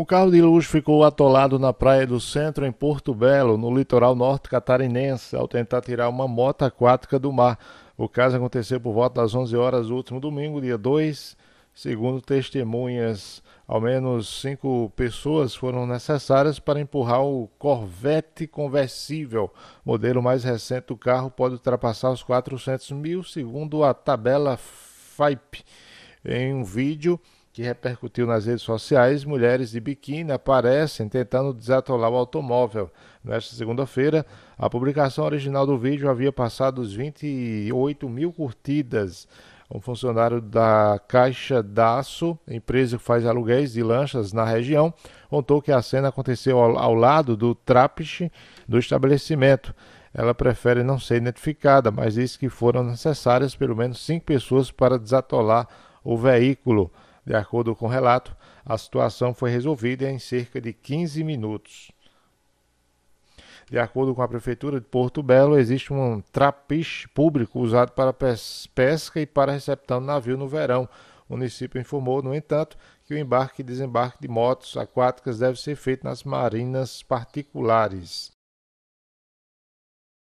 O carro de luxo ficou atolado na praia do centro, em Porto Belo, no litoral norte catarinense, ao tentar tirar uma moto aquática do mar. O caso aconteceu por volta das 11 horas último domingo, dia 2. Segundo testemunhas, ao menos cinco pessoas foram necessárias para empurrar o Corvette conversível. modelo mais recente do carro pode ultrapassar os 400 mil, segundo a tabela FIPE. Em um vídeo que repercutiu nas redes sociais, mulheres de biquíni aparecem tentando desatolar o automóvel. Nesta segunda-feira, a publicação original do vídeo havia passado os 28 mil curtidas. Um funcionário da Caixa Daço, empresa que faz aluguéis de lanchas na região, contou que a cena aconteceu ao, ao lado do trapiche do estabelecimento. Ela prefere não ser identificada, mas diz que foram necessárias pelo menos cinco pessoas para desatolar o veículo. De acordo com o relato, a situação foi resolvida em cerca de 15 minutos. De acordo com a Prefeitura de Porto Belo, existe um trapiche público usado para pesca e para recepção de navio no verão. O município informou, no entanto, que o embarque e desembarque de motos aquáticas deve ser feito nas marinas particulares.